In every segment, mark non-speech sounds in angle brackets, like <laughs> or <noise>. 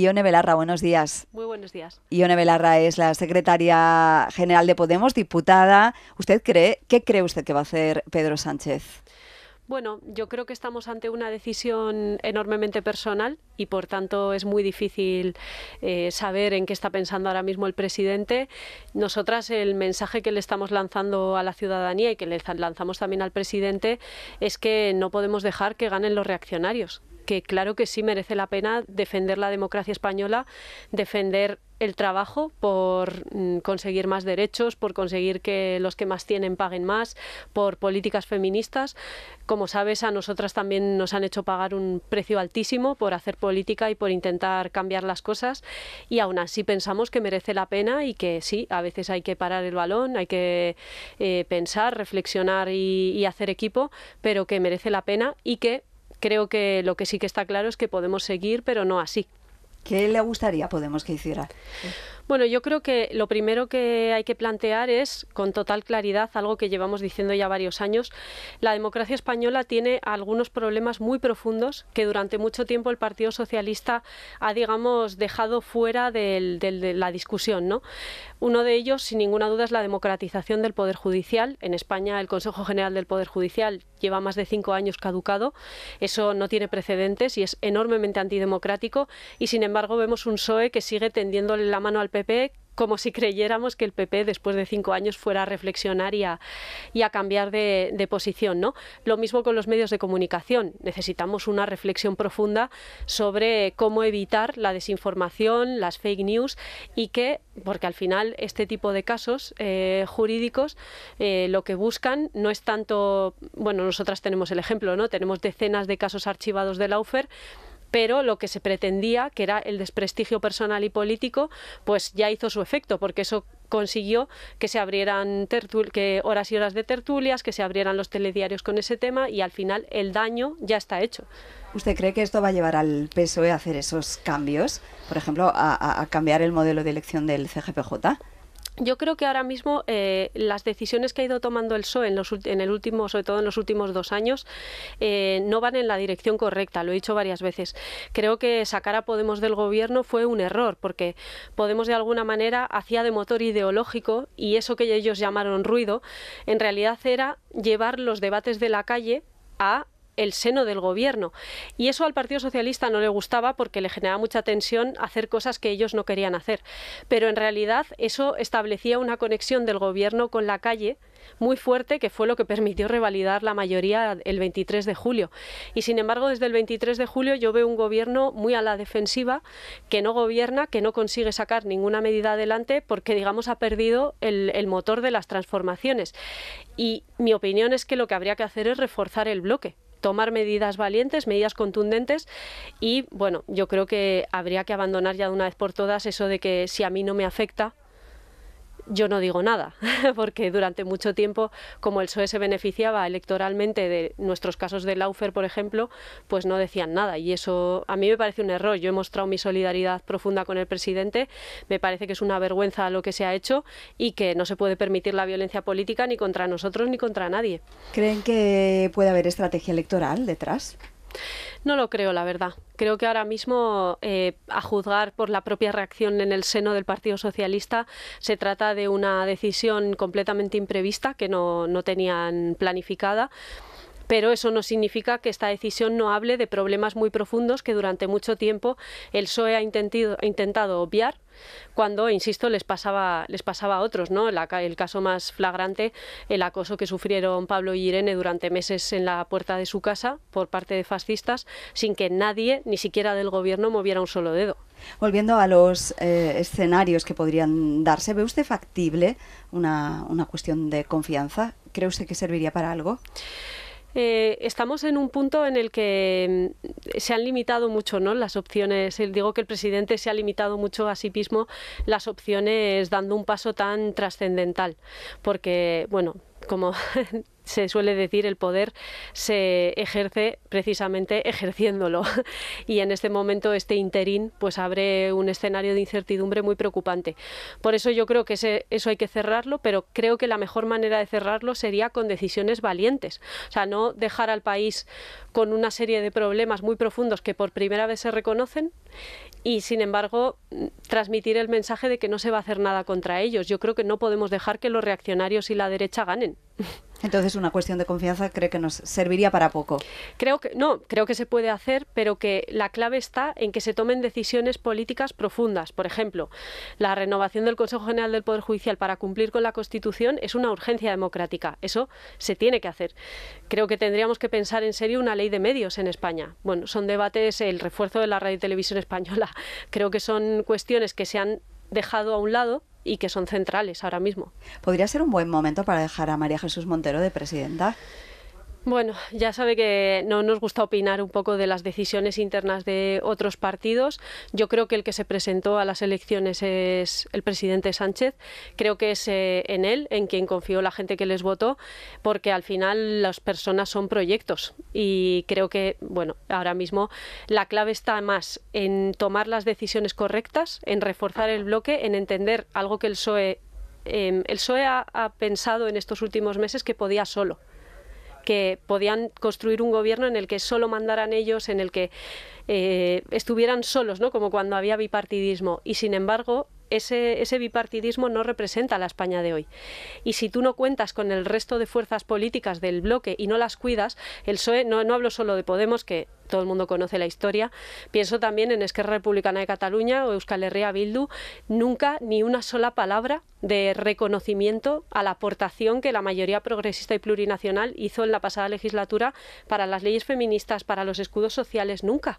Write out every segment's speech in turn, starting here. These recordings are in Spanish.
Ione Belarra, buenos días. Muy buenos días. Ione Belarra es la secretaria general de Podemos, diputada. ¿Usted cree, qué cree usted que va a hacer Pedro Sánchez? Bueno, yo creo que estamos ante una decisión enormemente personal y por tanto es muy difícil eh, saber en qué está pensando ahora mismo el presidente. Nosotras el mensaje que le estamos lanzando a la ciudadanía y que le lanzamos también al presidente es que no podemos dejar que ganen los reaccionarios, que claro que sí merece la pena defender la democracia española, defender el trabajo por mm, conseguir más derechos, por conseguir que los que más tienen paguen más, por políticas feministas. Como sabes, a nosotras también nos han hecho pagar un precio altísimo por hacer política y por intentar cambiar las cosas y aún así pensamos que merece la pena y que sí, a veces hay que parar el balón, hay que eh, pensar, reflexionar y hacer equipo, pero que merece la pena y que creo que lo que sí que está claro es que podemos seguir, pero no así. ¿Qué le gustaría Podemos que hiciera? Bueno, yo creo que lo primero que hay que plantear es con total claridad algo que llevamos diciendo ya varios años. La democracia española tiene algunos problemas muy profundos que durante mucho tiempo el Partido Socialista ha, digamos, dejado fuera de la discusión. ¿no? Uno de ellos, sin ninguna duda, es la democratización del Poder Judicial. En España el Consejo General del Poder Judicial lleva más de cinco años caducado. Eso no tiene precedentes y es enormemente antidemocrático. Y, sin embargo, vemos un PSOE que sigue tendiéndole la mano al como si creyéramos que el PP después de cinco años fuera a reflexionar y a, cambiar de, posición. ¿no? Lo mismo con los medios de comunicación. Necesitamos una reflexión profunda sobre cómo evitar la desinformación, las fake news y que, porque al final este tipo de casos eh, jurídicos eh, lo que buscan no es tanto, bueno, nosotras tenemos el ejemplo, ¿no? tenemos decenas de casos archivados de la pero lo que se pretendía, que era el desprestigio personal y político, pues ya hizo su efecto, porque eso consiguió que se abrieran que horas y horas de tertulias, que se abrieran los telediarios con ese tema y al final el daño ya está hecho. ¿Usted cree que esto va a llevar al PSOE a hacer esos cambios? Por ejemplo, a cambiar el modelo de elección del CGPJ yo creo que ahora mismo eh, las decisiones que ha ido tomando el PSOE en, el último, sobre todo en los últimos dos años, eh, no van en la dirección correcta. Lo he dicho varias veces. Creo que sacar a Podemos del gobierno fue un error, porque Podemos de alguna manera hacía de motor ideológico y eso que ellos llamaron ruido, en realidad era llevar los debates de la calle a el seno del gobierno. Y eso al Partido Socialista no le gustaba porque le generaba mucha tensión hacer cosas que ellos no querían hacer. Pero en realidad eso establecía una conexión del gobierno con la calle muy fuerte que fue lo que permitió revalidar la mayoría el 23 de julio. Y sin embargo, desde el 23 de julio yo veo un gobierno muy a la defensiva, que no gobierna, que no consigue sacar ninguna medida adelante porque, digamos, ha perdido el, el motor de las transformaciones. Y mi opinión es que lo que habría que hacer es reforzar el bloque, tomar medidas valientes, medidas contundentes y bueno, yo creo que habría que abandonar ya de una vez por todas eso de que si a mí no me afecta, yo no digo nada, <laughs> porque durante mucho tiempo, como el PSOE se beneficiaba electoralmente de nuestros casos de Laufer, por ejemplo, pues no decían nada. Y eso a mí me parece un error. Yo he mostrado mi solidaridad profunda con el presidente. Me parece que es una vergüenza lo que se ha hecho y que no se puede permitir la violencia política ni contra nosotros ni contra nadie. ¿Creen que puede haber estrategia electoral detrás? No lo creo, la verdad. Creo que ahora mismo, eh, a juzgar por la propia reacción en el seno del Partido Socialista, se trata de una decisión completamente imprevista que no tenían planificada. Pero eso no significa que esta decisión no hable de problemas muy profundos que durante mucho tiempo el PSOE ha intentado, obviar cuando, insisto, les pasaba, a otros. ¿no? el caso más flagrante, el acoso que sufrieron Pablo y Irene durante meses en la puerta de su casa por parte de fascistas, sin que nadie, ni siquiera del gobierno, moviera un solo dedo. Volviendo a los eh, escenarios que podrían darse, ¿ve usted factible una cuestión de confianza? ¿Cree usted que serviría para algo? Eh, estamos en un punto en el que mm, se han limitado mucho ¿no? las opciones. Digo que el presidente se ha limitado mucho a sí mismo las opciones dando un paso tan trascendental, porque, bueno, como <laughs> se suele decir, el poder se ejerce precisamente ejerciéndolo. <laughs> Y en este momento este interín pues abre un escenario de incertidumbre muy preocupante. Por eso yo creo que eso hay que cerrarlo, pero creo que la mejor manera de cerrarlo sería con decisiones valientes. O sea, no dejar al país con una serie de problemas muy profundos que por primera vez se reconocen y sin embargo transmitir el mensaje de que no se va a hacer nada contra ellos. Yo creo que no podemos dejar que los reaccionarios y la derecha ganen. <laughs> Entonces, una cuestión de confianza creo que nos serviría para poco. Creo que no, creo que se puede hacer, pero que la clave está en que se tomen decisiones políticas profundas. Por ejemplo, la renovación del Consejo General del Poder Judicial para cumplir con la Constitución es una urgencia democrática. Eso se tiene que hacer. Creo que tendríamos que pensar en serio una ley de medios en España. Bueno, son debates el refuerzo de la radio y televisión española. <laughs> Creo que son cuestiones que se han dejado a un lado y que son centrales ahora mismo. ¿Podría ser un buen momento para dejar a María Jesús Montero de presidenta? Bueno, ya sabe que no nos gusta opinar un poco de las decisiones internas de otros partidos. Yo creo que el que se presentó a las elecciones es el presidente Sánchez. Creo que es eh, en él, en quien confió la gente que les votó, porque al final las personas son proyectos. Y creo que, bueno, ahora mismo la clave está más en tomar las decisiones correctas, en reforzar el bloque, en entender algo que el PSOE, em, e ha pensado en estos últimos meses que podía solo que podían construir un gobierno en el que solo mandaran ellos, en el que eh, estuvieran solos, ¿no? como cuando había bipartidismo. Y sin embargo, ese, bipartidismo no representa la España de hoy. Y si tú no cuentas con el resto de fuerzas políticas del bloque y no las cuidas, el PSOE, no, hablo solo de Podemos, que todo el mundo conoce la historia. Pienso también en Esquerra Republicana de Cataluña o Euskal Herria Bildu. Nunca ni una sola palabra de reconocimiento a la aportación que la mayoría progresista y plurinacional hizo en la pasada legislatura para las leyes feministas, para los escudos sociales, nunca.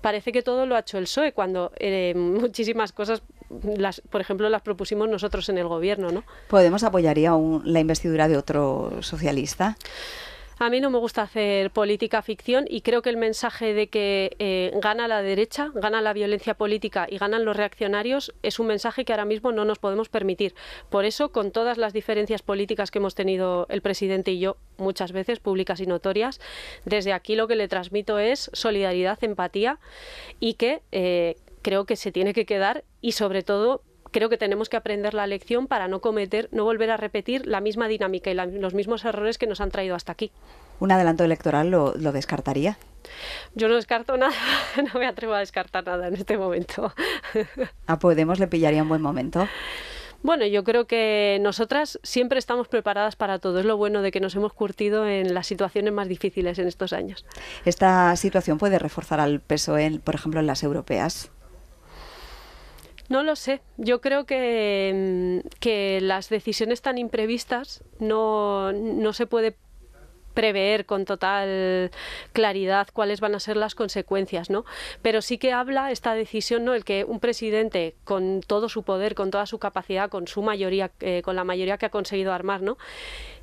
Parece que todo lo ha hecho el PSOE cuando eh, <laughs> muchísimas cosas por ejemplo, las propusimos nosotros en el gobierno, ¿no? ¿Podemos apoyar un, la investidura de otro socialista? A mí no me gusta hacer política ficción y creo que el mensaje de que eh, gana la derecha, gana la violencia política y ganan los reaccionarios es un mensaje que ahora mismo no nos podemos permitir. Por eso, con todas las diferencias políticas que hemos tenido el presidente y yo, muchas veces públicas y notorias, desde aquí lo que le transmito es solidaridad, empatía y que eh, creo que se tiene que quedar y sobre todo creo que tenemos que aprender la lección para no cometer, no volver a repetir la misma dinámica y los mismos errores que nos han traído hasta aquí. ¿Un adelanto electoral lo, lo descartaría? Yo no descarto nada, <laughs> no me atrevo a descartar nada en este momento. ¿A Podemos le pillaría un buen momento? Bueno, yo creo que nosotras siempre estamos preparadas para todo. Es lo bueno de que nos hemos curtido en las situaciones más difíciles en estos años. ¿Esta situación puede reforzar al PSOE, por ejemplo, en las europeas? No lo sé. Yo creo que, mm, que las decisiones tan imprevistas no, se puede prever con total claridad cuáles van a ser las consecuencias, ¿no? Pero sí que habla esta decisión, ¿no? El que un presidente con todo su poder, con toda su capacidad, con su mayoría, eh, con la mayoría que ha conseguido armar, ¿no?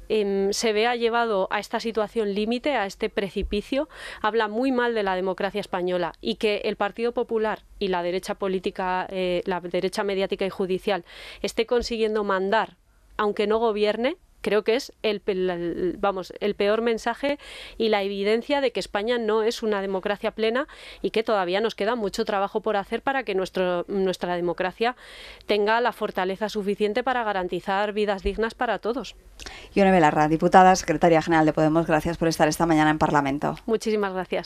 Em, se vea llevado a esta situación límite, a este precipicio, habla muy mal de la democracia española y que el Partido Popular y la derecha política, eh, la derecha mediática y judicial esté consiguiendo mandar, aunque no gobierne, creo que es el, vamos, el peor mensaje y la evidencia de que España no es una democracia plena y que todavía nos queda mucho trabajo por hacer para que nuestro, nuestra democracia tenga la fortaleza suficiente para garantizar vidas dignas para todos. Yone Belarra, diputada, secretaria general de Podemos, gracias por estar esta mañana en Parlamento. Muchísimas gracias.